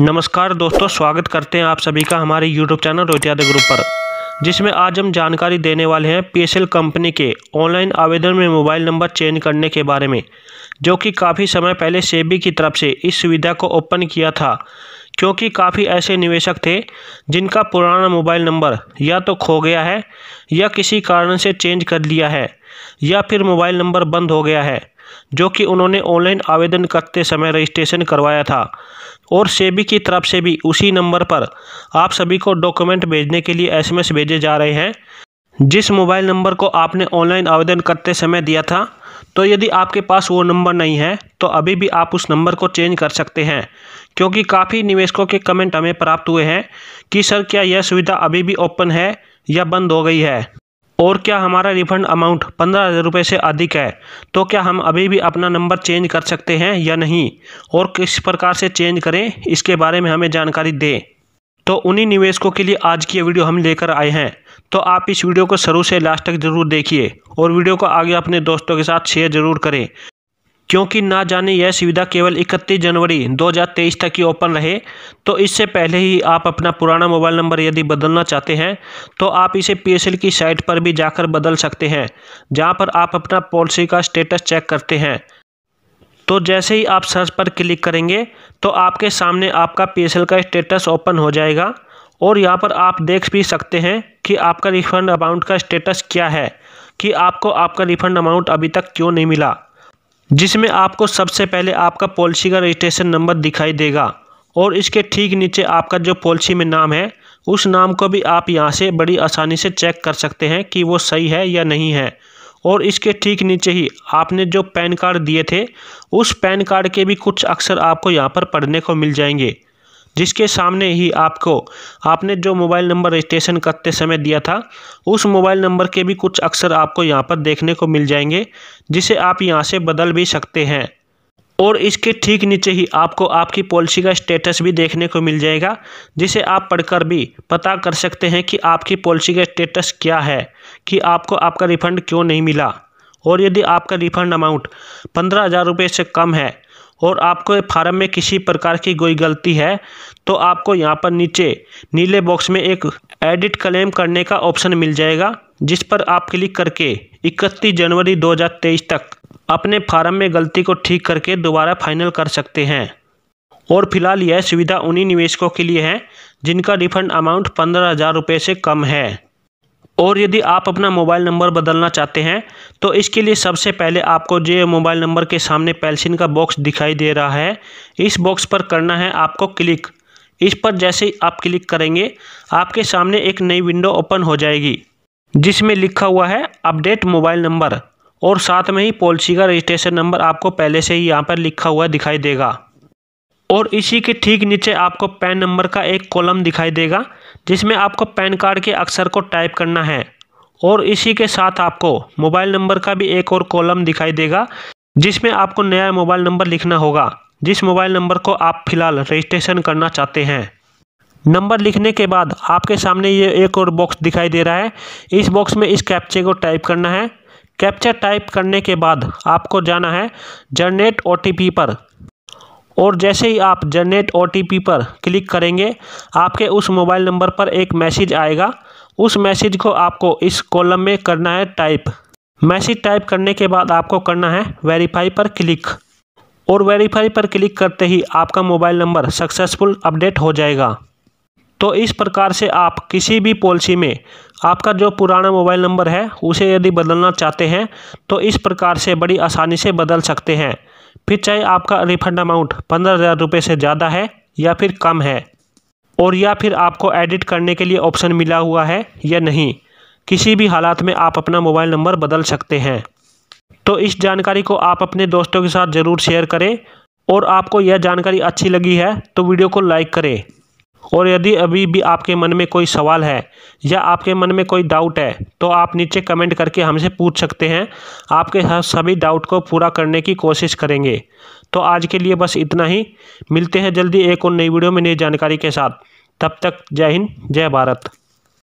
नमस्कार दोस्तों स्वागत करते हैं आप सभी का हमारे YouTube चैनल रोहित ग्रुप पर जिसमें आज हम जानकारी देने वाले हैं पी कंपनी के ऑनलाइन आवेदन में मोबाइल नंबर चेंज करने के बारे में जो कि काफ़ी समय पहले सेबी की तरफ से इस सुविधा को ओपन किया था क्योंकि काफ़ी ऐसे निवेशक थे जिनका पुराना मोबाइल नंबर या तो खो गया है या किसी कारण से चेंज कर लिया है या फिर मोबाइल नंबर बंद हो गया है जो कि उन्होंने ऑनलाइन आवेदन करते समय रजिस्ट्रेशन करवाया था और सेबी की तरफ से भी उसी नंबर पर आप सभी को डॉक्यूमेंट भेजने के लिए एसएमएस भेजे जा रहे हैं जिस मोबाइल नंबर को आपने ऑनलाइन आवेदन करते समय दिया था तो यदि आपके पास वो नंबर नहीं है तो अभी भी आप उस नंबर को चेंज कर सकते हैं क्योंकि काफ़ी निवेशकों के कमेंट हमें प्राप्त हुए हैं कि सर क्या यह सुविधा अभी भी ओपन है या बंद हो गई है और क्या हमारा रिफंड अमाउंट पंद्रह हज़ार रुपये से अधिक है तो क्या हम अभी भी अपना नंबर चेंज कर सकते हैं या नहीं और किस प्रकार से चेंज करें इसके बारे में हमें जानकारी दें तो उन्हीं निवेशकों के लिए आज की वीडियो हम लेकर आए हैं तो आप इस वीडियो को शुरू से लास्ट तक ज़रूर देखिए और वीडियो को आगे अपने दोस्तों के साथ शेयर ज़रूर करें क्योंकि ना जाने यह सुविधा केवल 31 जनवरी 2023 तक ही ओपन रहे तो इससे पहले ही आप अपना पुराना मोबाइल नंबर यदि बदलना चाहते हैं तो आप इसे पी की साइट पर भी जाकर बदल सकते हैं जहां पर आप अपना पॉलिसी का स्टेटस चेक करते हैं तो जैसे ही आप सर्च पर क्लिक करेंगे तो आपके सामने आपका पी का स्टेटस ओपन हो जाएगा और यहाँ पर आप देख भी सकते हैं कि आपका रिफ़ंड अमाउंट का स्टेटस क्या है कि आपको आपका रिफ़ंड अमाउंट अभी तक क्यों नहीं मिला जिसमें आपको सबसे पहले आपका पॉलिसी का रजिस्ट्रेशन नंबर दिखाई देगा और इसके ठीक नीचे आपका जो पॉलिसी में नाम है उस नाम को भी आप यहाँ से बड़ी आसानी से चेक कर सकते हैं कि वो सही है या नहीं है और इसके ठीक नीचे ही आपने जो पैन कार्ड दिए थे उस पैन कार्ड के भी कुछ अक्सर आपको यहाँ पर पढ़ने को मिल जाएंगे जिसके सामने ही आपको आपने जो मोबाइल नंबर रजिस्ट्रेशन करते समय दिया था उस मोबाइल नंबर के भी कुछ अक्सर आपको यहाँ पर देखने को मिल जाएंगे जिसे आप यहाँ से बदल भी सकते हैं और इसके ठीक नीचे ही आपको आपकी पॉलिसी का स्टेटस भी देखने को मिल जाएगा जिसे आप पढ़कर भी पता कर सकते हैं कि आपकी पॉलिसी का स्टेटस क्या है कि आपको आपका रिफ़ंड क्यों नहीं मिला और यदि आपका रिफ़ंड अमाउंट पंद्रह हज़ार रुपये से कम है और आपको फार्म में किसी प्रकार की कोई गलती है तो आपको यहाँ पर नीचे नीले बॉक्स में एक एडिट क्लेम करने का ऑप्शन मिल जाएगा जिस पर आप क्लिक करके 31 जनवरी 2023 तक अपने फार्म में गलती को ठीक करके दोबारा फाइनल कर सकते हैं और फिलहाल यह सुविधा उन्हीं निवेशकों के लिए है जिनका रिफंड अमाउंट पंद्रह हज़ार रुपये से कम है और यदि आप अपना मोबाइल नंबर बदलना चाहते हैं तो इसके लिए सबसे पहले आपको जो मोबाइल नंबर के सामने पैल्सिन का बॉक्स दिखाई दे रहा है इस बॉक्स पर करना है आपको क्लिक इस पर जैसे ही आप क्लिक करेंगे आपके सामने एक नई विंडो ओपन हो जाएगी जिसमें लिखा हुआ है अपडेट मोबाइल नंबर और साथ में ही पॉलिसी का रजिस्ट्रेशन नंबर आपको पहले से ही यहाँ पर लिखा हुआ दिखाई देगा और इसी के ठीक नीचे आपको पैन नंबर का एक कॉलम दिखाई देगा जिसमें आपको पैन कार्ड के अक्षर को टाइप करना है और इसी के साथ आपको मोबाइल नंबर का भी एक और कॉलम दिखाई देगा जिसमें आपको नया मोबाइल नंबर लिखना होगा जिस मोबाइल नंबर को आप फिलहाल रजिस्ट्रेशन करना चाहते हैं नंबर लिखने के बाद आपके सामने ये एक और बॉक्स दिखाई दे रहा है इस बॉक्स में इस कैप्चे को टाइप करना है कैप्चा टाइप करने के बाद आपको जाना है जनरेट ओ पर और जैसे ही आप जनरेट ओ पर क्लिक करेंगे आपके उस मोबाइल नंबर पर एक मैसेज आएगा उस मैसेज को आपको इस कॉलम में करना है टाइप मैसेज टाइप करने के बाद आपको करना है वेरीफाई पर क्लिक और वेरीफाई पर क्लिक करते ही आपका मोबाइल नंबर सक्सेसफुल अपडेट हो जाएगा तो इस प्रकार से आप किसी भी पॉलिसी में आपका जो पुराना मोबाइल नंबर है उसे यदि बदलना चाहते हैं तो इस प्रकार से बड़ी आसानी से बदल सकते हैं फिर चाहे आपका रिफंड अमाउंट पंद्रह हज़ार रुपये से ज़्यादा है या फिर कम है और या फिर आपको एडिट करने के लिए ऑप्शन मिला हुआ है या नहीं किसी भी हालात में आप अपना मोबाइल नंबर बदल सकते हैं तो इस जानकारी को आप अपने दोस्तों के साथ ज़रूर शेयर करें और आपको यह जानकारी अच्छी लगी है तो वीडियो को लाइक करें और यदि अभी भी आपके मन में कोई सवाल है या आपके मन में कोई डाउट है तो आप नीचे कमेंट करके हमसे पूछ सकते हैं आपके हर सभी डाउट को पूरा करने की कोशिश करेंगे तो आज के लिए बस इतना ही मिलते हैं जल्दी एक और नई वीडियो में नई जानकारी के साथ तब तक जय हिंद जय भारत